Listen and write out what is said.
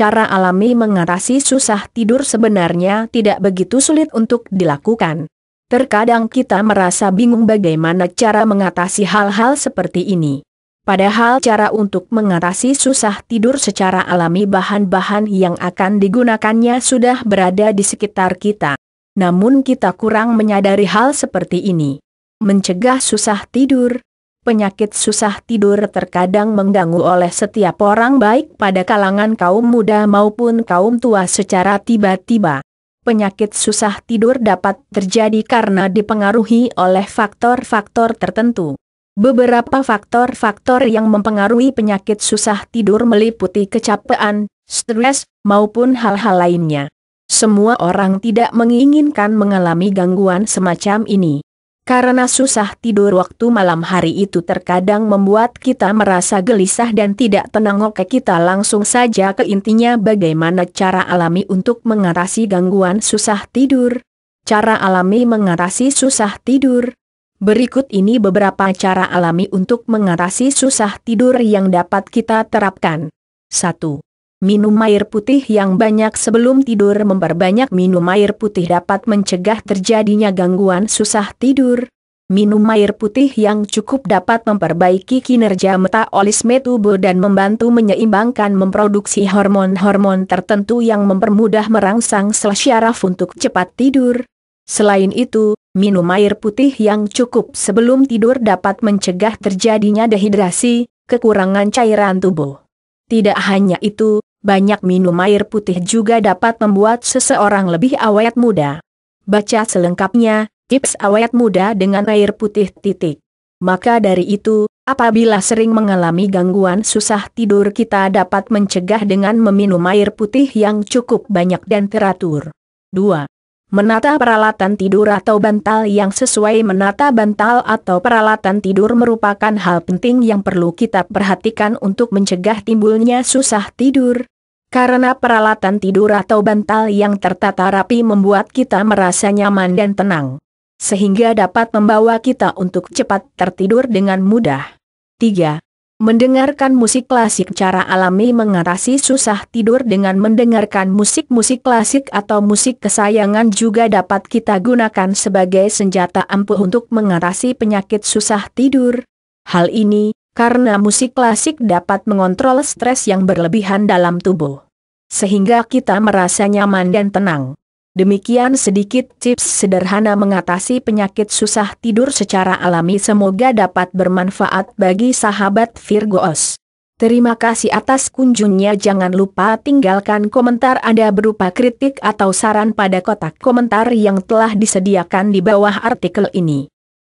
secara alami mengatasi susah tidur sebenarnya tidak begitu sulit untuk dilakukan. Terkadang kita merasa bingung bagaimana cara mengatasi hal-hal seperti ini. Padahal cara untuk mengatasi susah tidur secara alami bahan-bahan yang akan digunakannya sudah berada di sekitar kita. Namun kita kurang menyadari hal seperti ini. Mencegah susah tidur, penyakit susah tidur terkadang mengganggu oleh setiap orang baik pada kalangan kaum muda maupun kaum tua secara tiba-tiba. Penyakit susah tidur dapat terjadi karena dipengaruhi oleh faktor-faktor tertentu. Beberapa faktor-faktor yang mempengaruhi penyakit susah tidur meliputi kecapean, stres, maupun hal-hal lainnya. Semua orang tidak menginginkan mengalami gangguan semacam ini. Karena susah tidur waktu malam hari itu terkadang membuat kita merasa gelisah dan tidak tenang oke kita langsung saja ke intinya bagaimana cara alami untuk mengatasi gangguan susah tidur. Cara alami mengatasi susah tidur. Berikut ini beberapa cara alami untuk mengatasi susah tidur yang dapat kita terapkan. 1. Minum air putih yang banyak sebelum tidur memperbanyak minum air putih dapat mencegah terjadinya gangguan susah tidur. Minum air putih yang cukup dapat memperbaiki kinerja metabolisme tubuh dan membantu menyeimbangkan memproduksi hormon-hormon tertentu yang mempermudah merangsang sel syaraf untuk cepat tidur. Selain itu, minum air putih yang cukup sebelum tidur dapat mencegah terjadinya dehidrasi, kekurangan cairan tubuh. Tidak hanya itu, banyak minum air putih juga dapat membuat seseorang lebih awet muda. Baca selengkapnya, tips awet muda dengan air putih titik. Maka dari itu, apabila sering mengalami gangguan susah tidur kita dapat mencegah dengan meminum air putih yang cukup banyak dan teratur. 2. Menata peralatan tidur atau bantal yang sesuai menata bantal atau peralatan tidur merupakan hal penting yang perlu kita perhatikan untuk mencegah timbulnya susah tidur. Karena peralatan tidur atau bantal yang tertata rapi membuat kita merasa nyaman dan tenang. Sehingga dapat membawa kita untuk cepat tertidur dengan mudah. 3. Mendengarkan musik klasik cara alami mengatasi susah tidur dengan mendengarkan musik-musik klasik atau musik kesayangan juga dapat kita gunakan sebagai senjata ampuh untuk mengatasi penyakit susah tidur. Hal ini, karena musik klasik dapat mengontrol stres yang berlebihan dalam tubuh. Sehingga kita merasa nyaman dan tenang. Demikian sedikit tips sederhana mengatasi penyakit susah tidur secara alami semoga dapat bermanfaat bagi sahabat Virgoos. Terima kasih atas kunjungnya jangan lupa tinggalkan komentar Anda berupa kritik atau saran pada kotak komentar yang telah disediakan di bawah artikel ini.